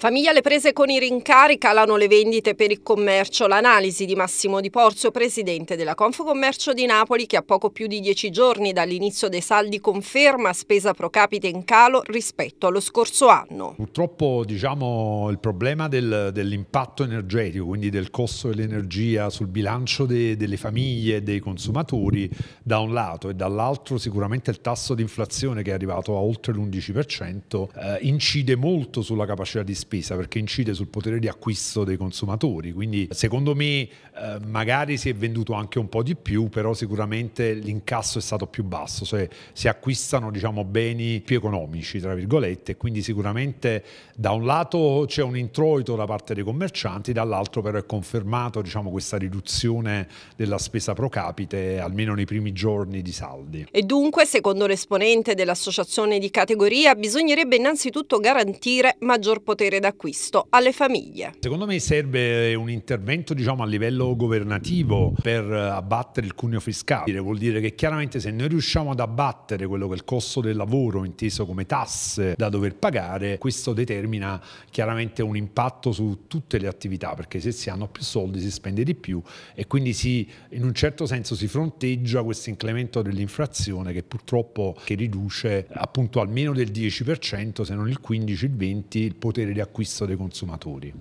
Famiglia le prese con i rincari, calano le vendite per il commercio. L'analisi di Massimo Di Porzio, presidente della Confcommercio di Napoli, che a poco più di dieci giorni dall'inizio dei saldi conferma spesa pro capite in calo rispetto allo scorso anno. Purtroppo diciamo, il problema del, dell'impatto energetico, quindi del costo dell'energia sul bilancio de, delle famiglie e dei consumatori, da un lato e dall'altro sicuramente il tasso di inflazione che è arrivato a oltre l'11% eh, incide molto sulla capacità di spesa spesa perché incide sul potere di acquisto dei consumatori. Quindi secondo me eh, magari si è venduto anche un po' di più, però sicuramente l'incasso è stato più basso, cioè si acquistano diciamo, beni più economici, tra virgolette, quindi sicuramente da un lato c'è un introito da parte dei commercianti, dall'altro però è confermato diciamo, questa riduzione della spesa pro capite, almeno nei primi giorni di saldi. E dunque, secondo l'esponente dell'associazione di categoria, bisognerebbe innanzitutto garantire maggior potere potere d'acquisto alle famiglie. Secondo me serve un intervento diciamo, a livello governativo per abbattere il cuneo fiscale, vuol dire che chiaramente se noi riusciamo ad abbattere quello che è il costo del lavoro inteso come tasse da dover pagare, questo determina chiaramente un impatto su tutte le attività perché se si hanno più soldi si spende di più e quindi si, in un certo senso si fronteggia questo incremento dell'inflazione che purtroppo che riduce appunto almeno del 10% se non il 15, il 20 il potere di acquisto acquisto dei consumatori.